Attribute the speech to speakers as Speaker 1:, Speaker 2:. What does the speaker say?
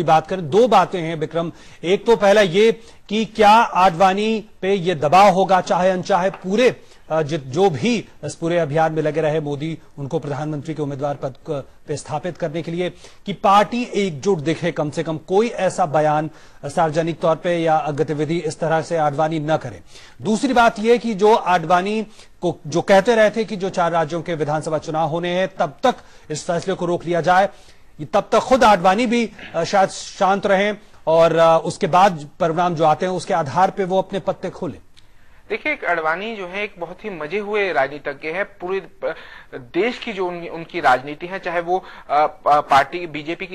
Speaker 1: की बात करें दो बातें हैं विक्रम एक तो पहला ये कि क्या आडवाणी पे ये दबाव होगा चाहे अनचाहे पूरे जो भी इस पूरे अभियान में लगे रहे मोदी उनको प्रधानमंत्री के उम्मीदवार पद पे स्थापित करने के लिए कि पार्टी एकजुट दिखे कम से कम कोई ऐसा बयान सार्वजनिक तौर पे या गतिविधि इस तरह से आडवाणी न करे दूसरी बात यह कि जो आडवाणी को जो कहते रहे थे कि जो चार राज्यों के विधानसभा चुनाव होने हैं तब तक इस फैसले को रोक लिया जाए तब तक खुद आडवाणी भी शायद शांत रहे और उसके बाद परिणाम जो आते हैं उसके आधार पर वो अपने पत्ते खोले
Speaker 2: देखिए एक अडवाणी जो है एक बहुत ही मजे हुए राजनीतिज्ञ है पूरे देश की जो उन, उनकी राजनीति है चाहे वो पार्टी बीजेपी की